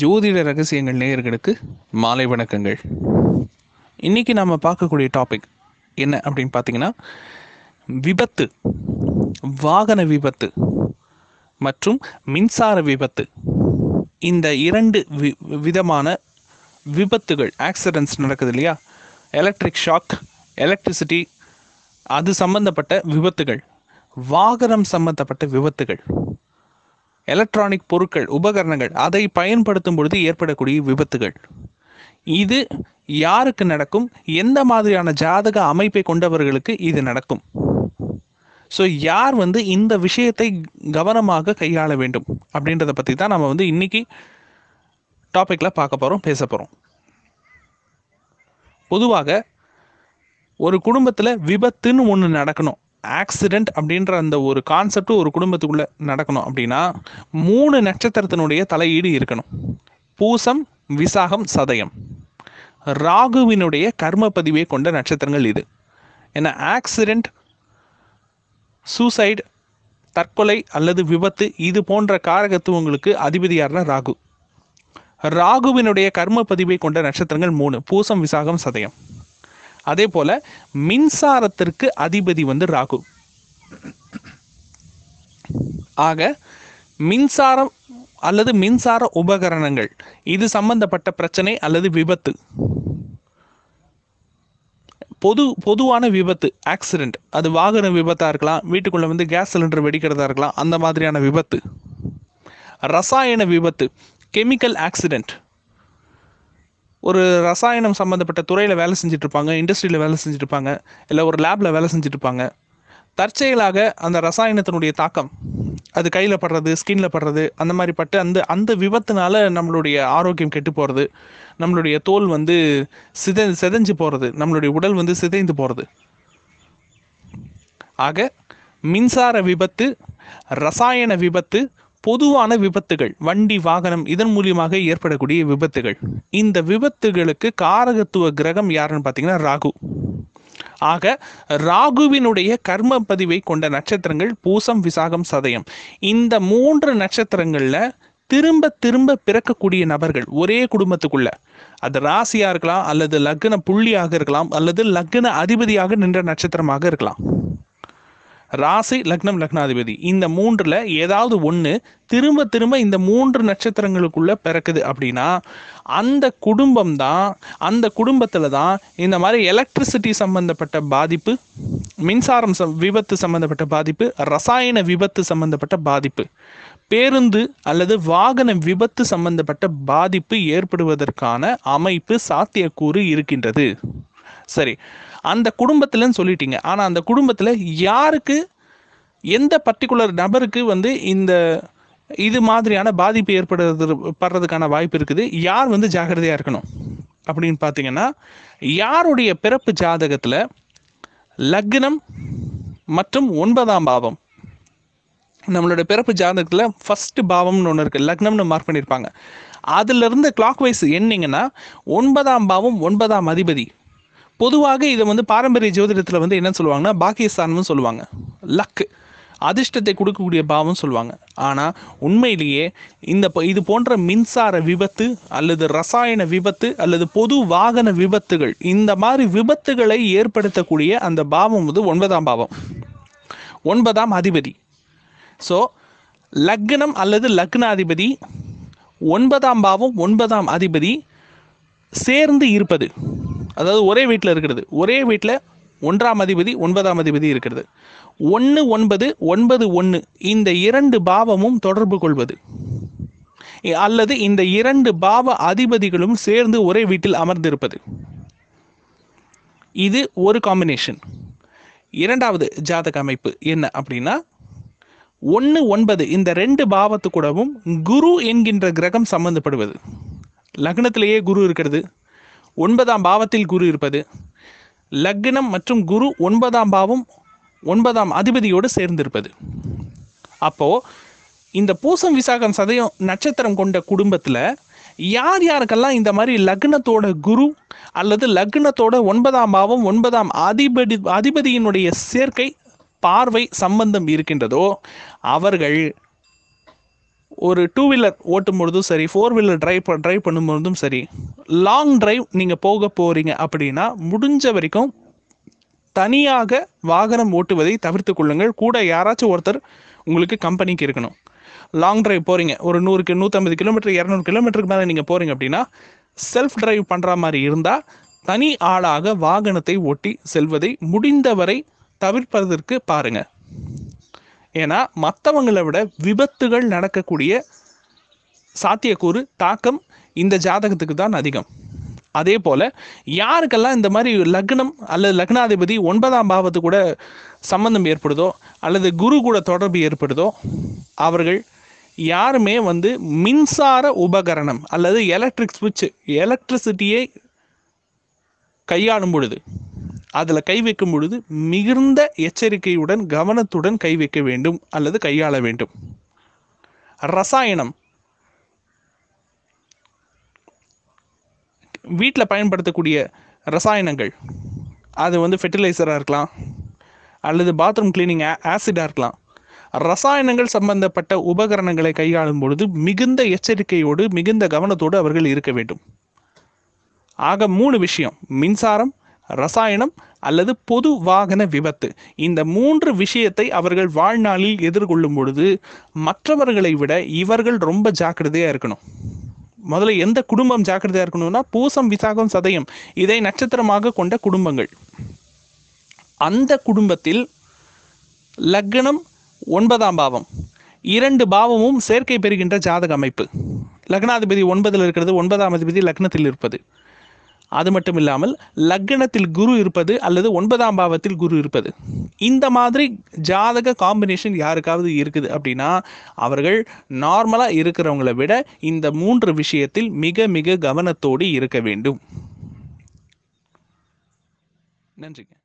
ஜோதிட ரகசியங்கள் நேயர்களுக்கு மாலை வணக்கங்கள் இன்னைக்கு நாம் பார்க்கக்கூடிய டாபிக் என்ன அப்படின்னு பார்த்தீங்கன்னா விபத்து வாகன விபத்து மற்றும் மின்சார விபத்து இந்த இரண்டு வி விதமான விபத்துகள் ஆக்சிடென்ட்ஸ் நடக்குது இல்லையா எலக்ட்ரிக் ஷாக் எலக்ட்ரிசிட்டி அது சம்பந்தப்பட்ட விபத்துகள் வாகனம் சம்பந்தப்பட்ட விபத்துகள் எலக்ட்ரானிக் பொருட்கள் உபகரணங்கள் அதை பயன்படுத்தும் பொழுது ஏற்படக்கூடிய விபத்துகள் இது யாருக்கு நடக்கும் எந்த மாதிரியான ஜாதக அமைப்பை கொண்டவர்களுக்கு இது நடக்கும் ஸோ யார் வந்து இந்த விஷயத்தை கவனமாக கையாள வேண்டும் அப்படின்றத பற்றி தான் நம்ம வந்து இன்னைக்கு டாப்பிக்கில் பார்க்க போகிறோம் பேச போகிறோம் பொதுவாக ஒரு குடும்பத்தில் விபத்துன்னு ஒன்று நடக்கணும் ஆக்சிடென்ட் அப்படின்ற அந்த ஒரு கான்செப்ட் ஒரு குடும்பத்துக்குள்ள நடக்கணும் அப்படின்னா மூணு நட்சத்திரத்தினுடைய தலையீடு இருக்கணும் பூசம் விசாகம் சதயம் ராகுவினுடைய கர்ம பதிவை கொண்ட நட்சத்திரங்கள் இது என்ன ஆக்சிடென்ட் சூசைடு தற்கொலை அல்லது விபத்து இது போன்ற காரகத்துவங்களுக்கு அதிபதியார்னா ராகு ராகுவினுடைய கர்ம பதிவை கொண்ட நட்சத்திரங்கள் மூணு பூசம் விசாகம் சதயம் அதே போல மின்சாரத்திற்கு அதிபதி வந்து ராகு ஆக மின்சாரம் அல்லது மின்சார உபகரணங்கள் இது சம்பந்தப்பட்ட பிரச்சனை அல்லது விபத்து பொது பொதுவான விபத்து ஆக்சிடென்ட் அது வாகன விபத்தாக இருக்கலாம் வீட்டுக்குள்ளே வந்து கேஸ் சிலிண்டர் வெடிக்கிறதா இருக்கலாம் அந்த மாதிரியான விபத்து ரசாயன விபத்து கெமிக்கல் ஆக்சிடென்ட் ஒரு ரசாயனம் சம்மந்தப்பட்ட துறையில் வேலை செஞ்சுட்டு இருப்பாங்க இண்டஸ்ட்ரியில் வேலை செஞ்சுட்டு இருப்பாங்க இல்லை ஒரு லேபில் வேலை செஞ்சுட்டு இருப்பாங்க தற்செயலாக அந்த ரசாயனத்தினுடைய தாக்கம் அது கையில் படுறது ஸ்கின்ல படுறது அந்த மாதிரி பட்டு அந்த அந்த விபத்துனால நம்மளுடைய ஆரோக்கியம் கெட்டு போகிறது நம்மளுடைய தோல் வந்து சித சிதைஞ்சு போகிறது நம்மளுடைய உடல் வந்து சிதைந்து போகிறது ஆக மின்சார விபத்து ரசாயன விபத்து பொதுவான விபத்துகள் வண்டி வாகனம் இதன் மூலியமாக ஏற்படக்கூடிய விபத்துகள் இந்த விபத்துகளுக்கு காரகத்துவ கிரகம் யாருன்னு பார்த்தீங்கன்னா ராகு ஆக ராகுவினுடைய கர்ம பதிவை கொண்ட நட்சத்திரங்கள் பூசம் விசாகம் சதயம் இந்த மூன்று நட்சத்திரங்கள்ல திரும்ப திரும்ப பிறக்கக்கூடிய நபர்கள் ஒரே குடும்பத்துக்குள்ள அது ராசியா இருக்கலாம் அல்லது லக்ன புள்ளியாக இருக்கலாம் அல்லது லக்ன அதிபதியாக நின்ற நட்சத்திரமாக இருக்கலாம் ராசி லக்னம் லக்னாதிபதி இந்த மூன்றில் ஏதாவது ஒன்று திரும்ப திரும்ப இந்த மூன்று நட்சத்திரங்களுக்குள்ளே பிறக்குது அப்படின்னா அந்த குடும்பம் தான் அந்த குடும்பத்தில் தான் இந்த மாதிரி எலக்ட்ரிசிட்டி சம்மந்தப்பட்ட பாதிப்பு மின்சாரம் ச விபத்து சம்மந்தப்பட்ட பாதிப்பு ரசாயன விபத்து சம்மந்தப்பட்ட பாதிப்பு பேருந்து அல்லது வாகன விபத்து சம்பந்தப்பட்ட பாதிப்பு ஏற்படுவதற்கான அமைப்பு சாத்தியக்கூறு இருக்கின்றது சரி அந்த குடும்பத்தில்னு சொல்லிட்டீங்க ஆனால் அந்த குடும்பத்தில் யாருக்கு எந்த பர்டிகுலர் நபருக்கு வந்து இந்த இது மாதிரியான பாதிப்பு ஏற்படுறது படுறதுக்கான வாய்ப்பு இருக்குது யார் வந்து ஜாகிரதையாக இருக்கணும் அப்படின்னு பார்த்தீங்கன்னா யாருடைய பிறப்பு ஜாதகத்தில் லக்னம் மற்றும் ஒன்பதாம் பாவம் நம்மளோட பிறப்பு ஜாதகத்தில் ஃபஸ்ட்டு பாவம்னு ஒன்று இருக்குது லக்னம்னு மார்க் பண்ணியிருப்பாங்க அதுலேருந்து கிளாக் வைஸ் என்னிங்கன்னா ஒன்பதாம் பாவம் ஒன்பதாம் அதிபதி பொதுவாக இதை வந்து பாரம்பரிய ஜோதிடத்தில் வந்து என்ன சொல்லுவாங்கன்னா பாக்கியஸ்தானம்னு சொல்லுவாங்க லக்கு அதிர்ஷ்டத்தை கொடுக்கக்கூடிய பாவம் சொல்லுவாங்க ஆனால் உண்மையிலேயே இந்த இது போன்ற மின்சார விபத்து அல்லது ரசாயன விபத்து அல்லது பொது வாகன விபத்துகள் இந்த மாதிரி விபத்துகளை ஏற்படுத்தக்கூடிய அந்த பாவம் வந்து ஒன்பதாம் பாவம் ஒன்பதாம் அதிபதி ஸோ லக்னம் அல்லது லக்னாதிபதி ஒன்பதாம் பாவம் ஒன்பதாம் அதிபதி சேர்ந்து இருப்பது அதாவது ஒரே வீட்டில் இருக்கிறது ஒரே வீட்டில் ஒன்றாம் அதிபதி ஒன்பதாம் அதிபதி இருக்கிறது ஒன்று ஒன்பது ஒன்பது ஒன்று இந்த இரண்டு பாவமும் தொடர்பு கொள்வது அல்லது இந்த இரண்டு பாவ அதிபதிகளும் சேர்ந்து ஒரே வீட்டில் அமர்ந்திருப்பது இது ஒரு காம்பினேஷன் இரண்டாவது ஜாதக அமைப்பு என்ன அப்படின்னா ஒன்று ஒன்பது இந்த ரெண்டு பாவத்து கூடவும் குரு என்கின்ற கிரகம் சம்பந்தப்படுவது லக்னத்திலேயே குரு இருக்கிறது ஒன்பதாம் பாவத்தில் குரு இருப்பது லக்னம் மற்றும் குரு ஒன்பதாம் பாவம் ஒன்பதாம் அதிபதியோடு சேர்ந்திருப்பது அப்போது இந்த பூசம் விசாகம் சதயம் நட்சத்திரம் கொண்ட குடும்பத்தில் யார் யாருக்கெல்லாம் இந்த மாதிரி லக்னத்தோட குரு அல்லது லக்னத்தோட ஒன்பதாம் பாவம் ஒன்பதாம் அதிபதி அதிபதியினுடைய சேர்க்கை பார்வை சம்பந்தம் இருக்கின்றதோ அவர்கள் ஒரு டூ வீலர் ஓட்டும் பொழுதும் சரி ஃபோர் வீலர் ட்ரைவ் ட்ரைவ் பண்ணும்பொழுதும் சரி லாங் ட்ரைவ் நீங்கள் போக போகிறீங்க அப்படின்னா முடிஞ்ச வரைக்கும் தனியாக வாகனம் ஓட்டுவதை தவிர்த்து கொள்ளுங்கள் கூட யாராச்சும் ஒருத்தர் உங்களுக்கு கம்பெனிக்கு இருக்கணும் லாங் ட்ரைவ் போகிறீங்க ஒரு நூறுக்கு நூற்றம்பது கிலோமீட்டர் இரநூறு கிலோமீட்டருக்கு மேலே நீங்கள் போகிறீங்க அப்படின்னா செல்ஃப் ட்ரைவ் பண்ணுற மாதிரி இருந்தால் தனி ஆளாக வாகனத்தை ஓட்டி செல்வதை முடிந்தவரை தவிர்ப்பதற்கு பாருங்கள் ஏன்னா மற்றவங்களை விட விபத்துகள் நடக்கக்கூடிய சாத்தியக்கூறு தாக்கம் இந்த ஜாதகத்துக்கு தான் அதிகம் அதே போல் யாருக்கெல்லாம் இந்த மாதிரி லக்னம் அல்லது லக்னாதிபதி ஒன்பதாம் பாவத்து கூட சம்பந்தம் ஏற்படுதோ அல்லது குரு கூட தொடர்பு ஏற்படுதோ அவர்கள் யாருமே வந்து மின்சார உபகரணம் அல்லது எலக்ட்ரிக் சுவிட்சு எலக்ட்ரிசிட்டியை கையாளும் பொழுது அதில் கை வைக்கும் பொழுது மிகுந்த எச்சரிக்கையுடன் கவனத்துடன் கை வைக்க வேண்டும் அல்லது கையாள வேண்டும் ரசாயனம் வீட்டில் பயன்படுத்தக்கூடிய ரசாயனங்கள் அது வந்து ஃபெர்டிலைசராக இருக்கலாம் அல்லது பாத்ரூம் கிளீனிங் ஆசிடாக இருக்கலாம் ரசாயனங்கள் சம்பந்தப்பட்ட உபகரணங்களை கையாளும் பொழுது மிகுந்த எச்சரிக்கையோடு மிகுந்த கவனத்தோடு அவர்கள் இருக்க வேண்டும் ஆக மூணு விஷயம் மின்சாரம் ரசாயனம் அல்லது பொது வாகன விபத்து இந்த மூன்று விஷயத்தை அவர்கள் வாழ்நாளில் எதிர்கொள்ளும் பொழுது மற்றவர்களை விட இவர்கள் ரொம்ப ஜாக்கிரதையாக இருக்கணும் முதல்ல எந்த குடும்பம் ஜாக்கிரதையாக இருக்கணும்னா பூசம் விசாகம் சதயம் இதை நட்சத்திரமாக கொண்ட குடும்பங்கள் அந்த குடும்பத்தில் லக்னம் ஒன்பதாம் பாவம் இரண்டு பாவமும் சேர்க்கை பெறுகின்ற ஜாதக அமைப்பு லக்னாதிபதி ஒன்பதில் இருக்கிறது ஒன்பதாம் அதிபதி லக்னத்தில் இருப்பது அது மட்டும் இல்லாமல் லக்னத்தில் குரு இருப்பது அல்லது ஒன்பதாம் பாவத்தில் குரு இருப்பது இந்த மாதிரி ஜாதக காம்பினேஷன் யாருக்காவது இருக்குது அப்படின்னா அவர்கள் நார்மலாக இருக்கிறவங்களை விட இந்த மூன்று விஷயத்தில் மிக மிக கவனத்தோடு இருக்க வேண்டும் நன்றிங்க